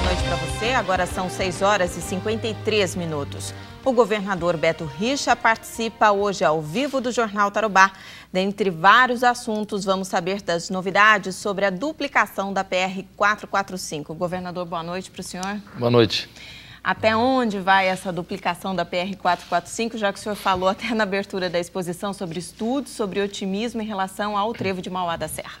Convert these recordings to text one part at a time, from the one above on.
boa noite para você. Agora são 6 horas e 53 minutos. O governador Beto Richa participa hoje ao vivo do Jornal Tarobá. Dentre vários assuntos, vamos saber das novidades sobre a duplicação da PR 445. Governador, boa noite para o senhor. Boa noite. Até onde vai essa duplicação da PR 445, já que o senhor falou até na abertura da exposição sobre estudos, sobre otimismo em relação ao trevo de Mauá da Serra?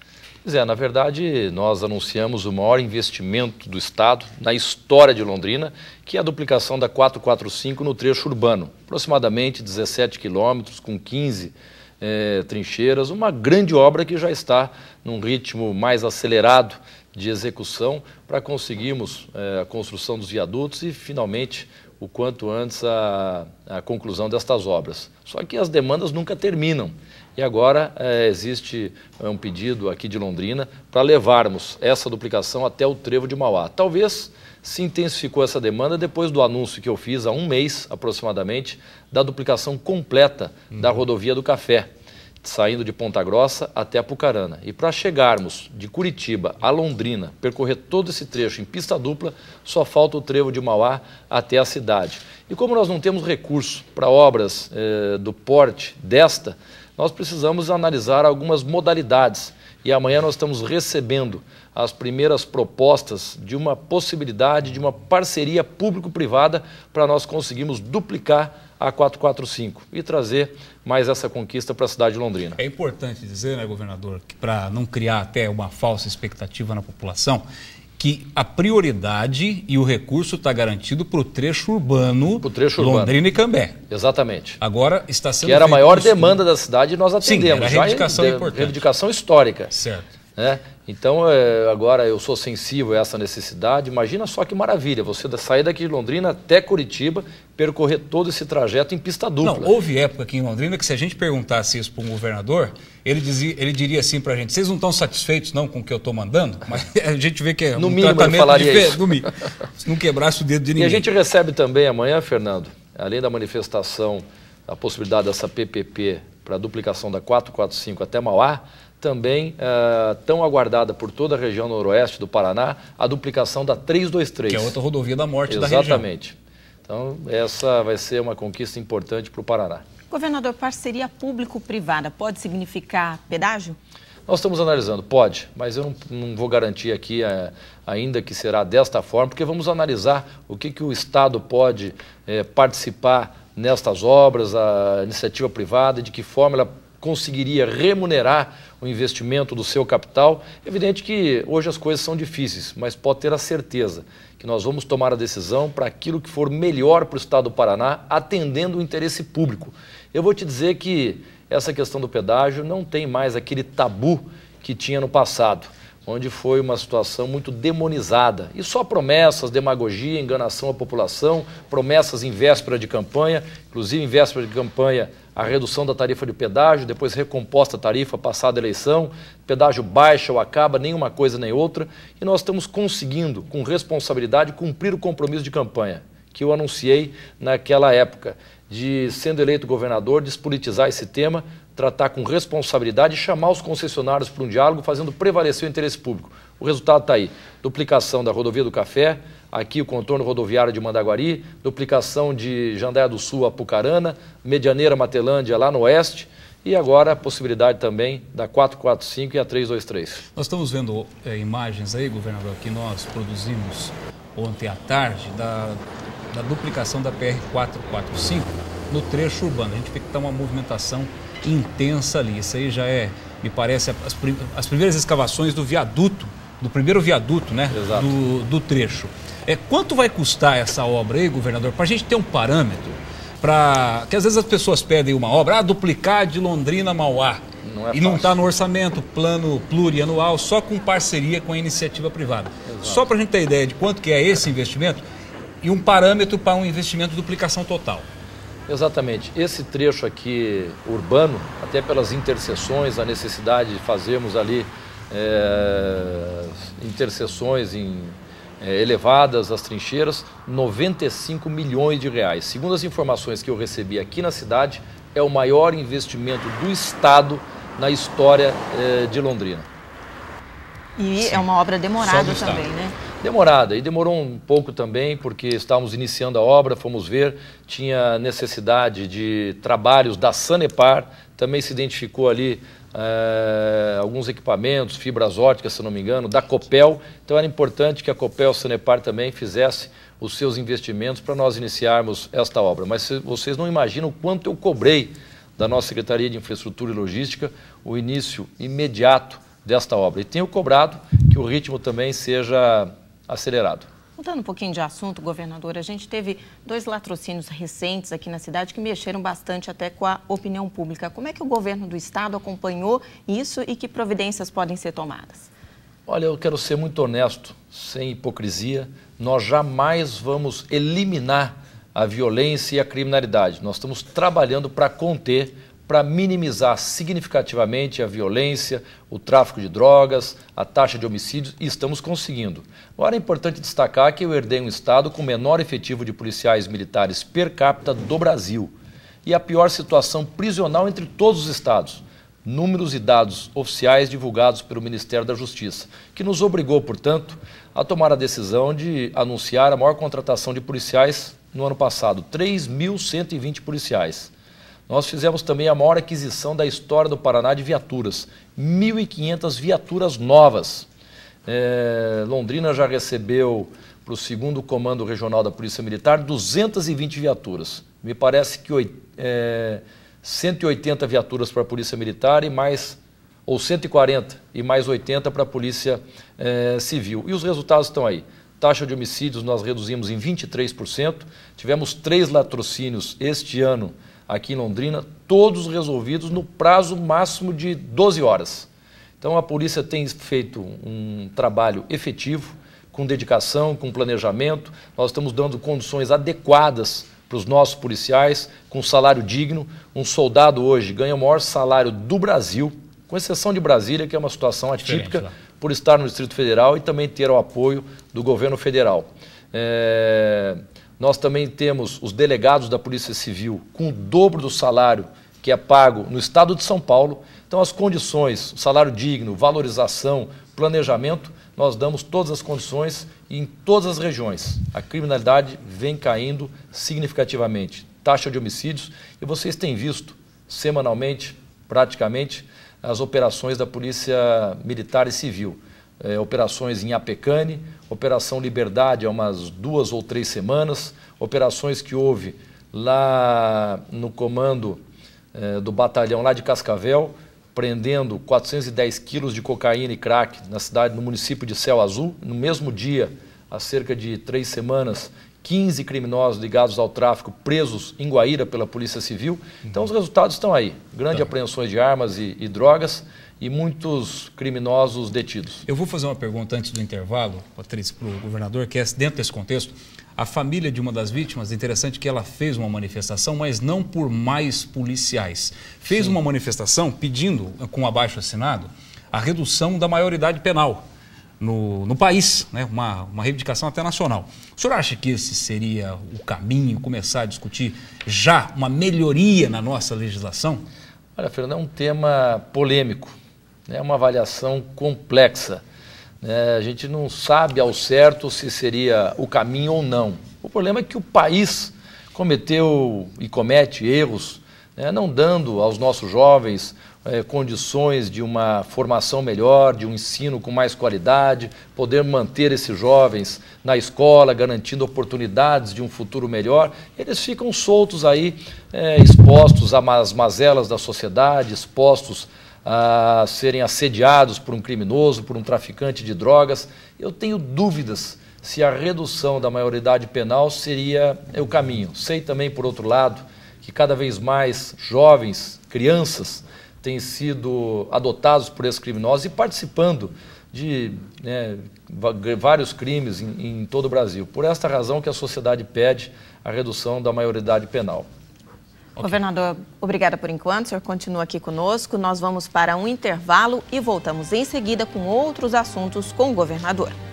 Pois é, na verdade, nós anunciamos o maior investimento do Estado na história de Londrina, que é a duplicação da 445 no trecho urbano, aproximadamente 17 quilômetros, com 15 é, eh, trincheiras, uma grande obra que já está num ritmo mais acelerado de execução para conseguirmos é, a construção dos viadutos e, finalmente, o quanto antes a, a, conclusão destas obras. Só que as demandas nunca terminam. E agora é, existe é, um pedido aqui de Londrina para levarmos essa duplicação até o trevo de Mauá. Talvez se intensificou essa demanda depois do anúncio que eu fiz há um mês aproximadamente da duplicação completa uhum. da rodovia do Café saindo de Ponta Grossa até Apucarana. E para chegarmos de Curitiba a Londrina, percorrer todo esse trecho em pista dupla, só falta o trevo de Mauá até a cidade. E como nós não temos recurso para obras eh, do porte desta, nós precisamos analisar algumas modalidades. E amanhã nós estamos recebendo as primeiras propostas de uma possibilidade de uma parceria público-privada para nós conseguirmos duplicar a 445 e trazer mais essa conquista para a cidade de Londrina. É importante dizer, né, governador, que para não criar até uma falsa expectativa na população, que a prioridade e o recurso está garantido para o trecho urbano Londrina e Cambé. Exatamente. Agora está sendo. Que era a maior demanda da cidade e nós atendemos. Sim, era reivindicação Já é, importante. Reivindicação histórica. Certo. Né? Então, é, agora eu sou sensível a essa necessidade. Imagina só que maravilha, você sair daqui de Londrina até Curitiba, percorrer todo esse trajeto em pista dupla. Não, houve época aqui em Londrina que se a gente perguntasse isso para um governador, ele, dizia, ele diria assim para a gente, vocês não estão satisfeitos não com o que eu estou mandando? Mas a gente vê que é no um mínimo, tratamento falaria de... Isso. No mínimo, se não quebrasse o dedo de ninguém. E a gente recebe também amanhã, Fernando, além da manifestação, a possibilidade dessa PPP para a duplicação da 445 até Mauá, também uh, tão aguardada por toda a região noroeste do Paraná, a duplicação da 323. Que é outra rodovia da morte Exatamente. da região. Exatamente. Então, essa vai ser uma conquista importante para o Paraná. Governador, parceria público-privada pode significar pedágio? Nós estamos analisando, pode, mas eu não, não vou garantir aqui eh, ainda que será desta forma, porque vamos analisar o que, que o Estado pode é, participar nestas obras, a iniciativa privada, de que forma ela conseguiria remunerar o investimento do seu capital. Evidente que hoje as coisas são difíceis, mas pode ter a certeza que nós vamos tomar a decisão para aquilo que for melhor para o Estado do Paraná, atendendo o interesse público. Eu vou te dizer que essa questão do pedágio não tem mais aquele tabu que tinha no passado onde foi uma situação muito demonizada. E só promessas, demagogia, enganação à população, promessas em véspera de campanha, inclusive em véspera de campanha a redução da tarifa de pedágio, depois recomposta a tarifa passada a eleição, pedágio baixa ou acaba, nenhuma coisa nem outra, e nós estamos conseguindo, com responsabilidade, cumprir o compromisso de campanha que eu anunciei naquela época, de, sendo eleito governador, despolitizar esse tema, tratar com responsabilidade e chamar os concessionários para um diálogo, fazendo prevalecer o interesse público. O resultado está aí: duplicação da rodovia do Café, aqui o contorno rodoviário de Mandaguari, duplicação de Jandaia do Sul a Pucarana, Medianeira Matelândia lá no oeste. E agora a possibilidade também da 445 e a 323. Nós estamos vendo é, imagens aí, governador, que nós produzimos ontem à tarde da, da duplicação da PR 445 no trecho urbano. A gente vê que está uma movimentação intensa ali. Isso aí já é, me parece, as, prim as primeiras escavações do viaduto, do primeiro viaduto, né? Exato. Do, do trecho. É, quanto vai custar essa obra aí, governador? Para a gente ter um parâmetro, para que às vezes as pessoas pedem uma obra, ah, duplicar de Londrina a Mauá. Não é e não está no orçamento, plano plurianual, só com parceria com a iniciativa privada. Exato. Só para a gente ter ideia de quanto que é esse investimento e um parâmetro para um investimento de duplicação total. Exatamente. Esse trecho aqui urbano, até pelas interseções, a necessidade de fazermos ali é, interseções em, é, elevadas as trincheiras, 95 milhões de reais. Segundo as informações que eu recebi aqui na cidade, é o maior investimento do Estado na história é, de Londrina. E é Sim. é uma obra demorada também, né? demorada. E demorou um pouco também, porque estávamos iniciando a obra, fomos ver, tinha necessidade de trabalhos da Sanepar, também se identificou ali é, alguns equipamentos, fibras óticas, se não me engano, da Copel. Então era importante que a Copel Sanepar também fizesse os seus investimentos para nós iniciarmos esta obra. Mas vocês não imaginam o quanto eu cobrei da nossa Secretaria de Infraestrutura e Logística o início imediato desta obra. E tenho cobrado que o ritmo também seja acelerado. Mudando um pouquinho de assunto, governador, a gente teve dois latrocínios recentes aqui na cidade que mexeram bastante até com a opinião pública. Como é que o governo do estado acompanhou isso e que providências podem ser tomadas? Olha, eu quero ser muito honesto, sem hipocrisia. Nós jamais vamos eliminar a violência e a criminalidade. Nós estamos trabalhando para conter para minimizar significativamente a violência, o tráfico de drogas, a taxa de homicídios e estamos conseguindo. Agora é importante destacar que eu herdei um estado com o menor efetivo de policiais militares per capita do Brasil e a pior situação prisional entre todos os estados. Números e dados oficiais divulgados pelo Ministério da Justiça, que nos obrigou, portanto, a tomar a decisão de anunciar a maior contratação de policiais no ano passado, 3.120 policiais. Nós fizemos também a maior aquisição da história do Paraná de viaturas, 1.500 viaturas novas. É, Londrina já recebeu para o segundo comando regional da Polícia Militar 220 viaturas. Me parece que é, 180 viaturas para a Polícia Militar e mais ou 140 e mais 80 para a Polícia é, Civil. E os resultados estão aí. Taxa de homicídios nós reduzimos em 23%, tivemos três latrocínios este ano aqui em Londrina, todos resolvidos no prazo máximo de 12 horas. Então a polícia tem feito um trabalho efetivo, com dedicação, com planejamento. Nós estamos dando condições adequadas para os nossos policiais, com salário digno. Um soldado hoje ganha o maior salário do Brasil, com exceção de Brasília, que é uma situação atípica né? por estar no Distrito Federal e também ter o apoio do governo federal. É... Nós também temos os delegados da Polícia Civil com o dobro do salário que é pago no estado de São Paulo. Então, as condições, salário digno, valorização, planejamento, nós damos todas as condições e em todas as regiões. A criminalidade vem caindo significativamente. Taxa de homicídios, e vocês têm visto semanalmente, praticamente, as operações da Polícia Militar e Civil é, operações em Apecane, Operação Liberdade há umas duas ou três semanas, operações que houve lá no comando é, do batalhão lá de Cascavel, prendendo 410 quilos de cocaína e crack na cidade, no município de Céu Azul. No mesmo dia, há cerca de três semanas, 15 criminosos ligados ao tráfico presos em Guaíra pela Polícia Civil. Então, os resultados estão aí. Grande tá. apreensões de armas e, e drogas e muitos criminosos detidos. Eu vou fazer uma pergunta antes do intervalo, Patrícia, para o governador, que é dentro desse contexto. A família de uma das vítimas, é interessante que ela fez uma manifestação, mas não por mais policiais. Fez Sim. uma manifestação pedindo, com abaixo assinado, a redução da maioridade penal no, no país, né? uma, uma reivindicação até nacional. O senhor acha que esse seria o caminho, começar a discutir já uma melhoria na nossa legislação? Olha, Fernando, é um tema polêmico é uma avaliação complexa. É, a gente não sabe ao certo se seria o caminho ou não. O problema é que o país cometeu e comete erros, né, não dando aos nossos jovens é, condições de uma formação melhor, de um ensino com mais qualidade, poder manter esses jovens na escola, garantindo oportunidades de um futuro melhor, eles ficam soltos aí, é, expostos às mazelas da sociedade, expostos a serem assediados por um criminoso, por um traficante de drogas. Eu tenho dúvidas se a redução da maioridade penal seria o caminho. Sei também, por outro lado, que cada vez mais jovens, crianças, têm sido adotados por esses criminosos e participando de né, vários crimes em, em todo o Brasil. Por esta razão que a sociedade pede a redução da maioridade penal. Okay. Governador, obrigada por enquanto. O senhor continua aqui conosco. Nós vamos para um intervalo e voltamos em seguida com outros assuntos com o governador.